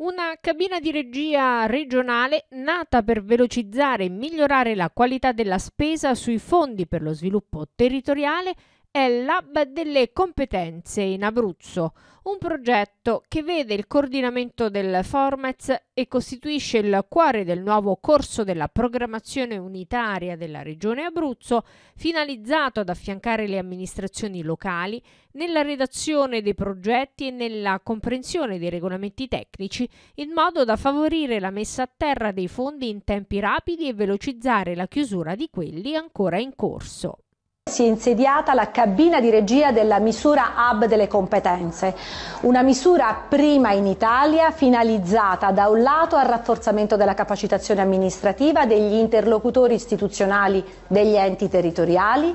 Una cabina di regia regionale nata per velocizzare e migliorare la qualità della spesa sui fondi per lo sviluppo territoriale è l'Hub delle competenze in Abruzzo, un progetto che vede il coordinamento del Formez e costituisce il cuore del nuovo corso della programmazione unitaria della Regione Abruzzo, finalizzato ad affiancare le amministrazioni locali nella redazione dei progetti e nella comprensione dei regolamenti tecnici, in modo da favorire la messa a terra dei fondi in tempi rapidi e velocizzare la chiusura di quelli ancora in corso si è insediata la cabina di regia della misura Hub delle competenze, una misura prima in Italia finalizzata da un lato al rafforzamento della capacitazione amministrativa degli interlocutori istituzionali degli enti territoriali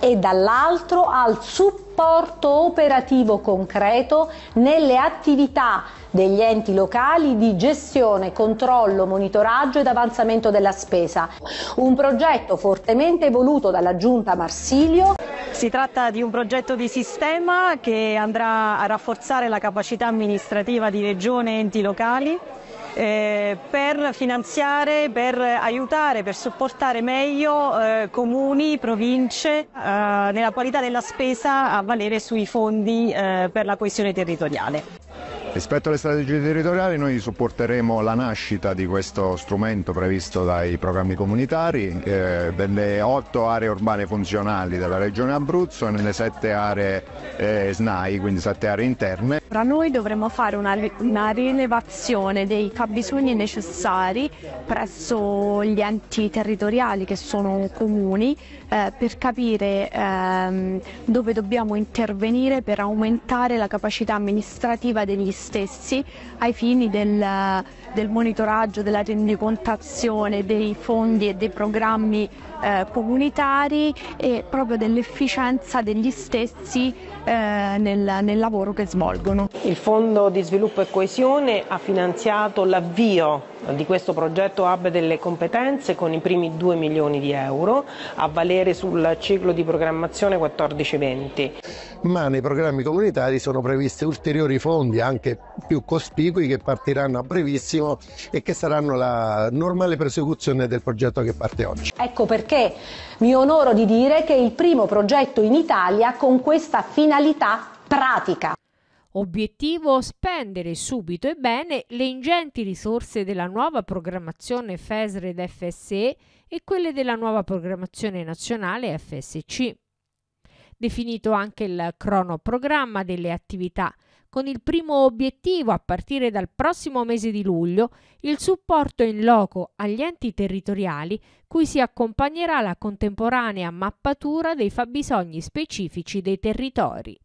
e dall'altro al supporto operativo concreto nelle attività degli enti locali di gestione, controllo, monitoraggio ed avanzamento della spesa. Un progetto fortemente voluto dalla Giunta Marsilio. Si tratta di un progetto di sistema che andrà a rafforzare la capacità amministrativa di regione e enti locali eh, per finanziare, per aiutare, per supportare meglio eh, comuni, province eh, nella qualità della spesa a valere sui fondi eh, per la coesione territoriale. Rispetto alle strategie territoriali noi supporteremo la nascita di questo strumento previsto dai programmi comunitari eh, delle otto aree urbane funzionali della regione Abruzzo e nelle sette aree eh, SNAI, quindi sette aree interne. Tra noi dovremo fare una, una rilevazione dei fabbisogni necessari presso gli enti territoriali che sono comuni eh, per capire ehm, dove dobbiamo intervenire per aumentare la capacità amministrativa degli stessi ai fini del del monitoraggio, della rendicontazione dei fondi e dei programmi eh, comunitari e proprio dell'efficienza degli stessi eh, nel, nel lavoro che svolgono. Il Fondo di Sviluppo e Coesione ha finanziato l'avvio di questo progetto Hub delle competenze con i primi 2 milioni di euro a valere sul ciclo di programmazione 14-20. Ma nei programmi comunitari sono previsti ulteriori fondi anche più cospicui che partiranno a brevissimo prossimo e che saranno la normale prosecuzione del progetto che parte oggi. Ecco perché mi onoro di dire che è il primo progetto in Italia con questa finalità pratica. Obiettivo spendere subito e bene le ingenti risorse della nuova programmazione FESR ed FSE e quelle della nuova programmazione nazionale FSC. Definito anche il cronoprogramma delle attività con il primo obiettivo, a partire dal prossimo mese di luglio, il supporto in loco agli enti territoriali cui si accompagnerà la contemporanea mappatura dei fabbisogni specifici dei territori.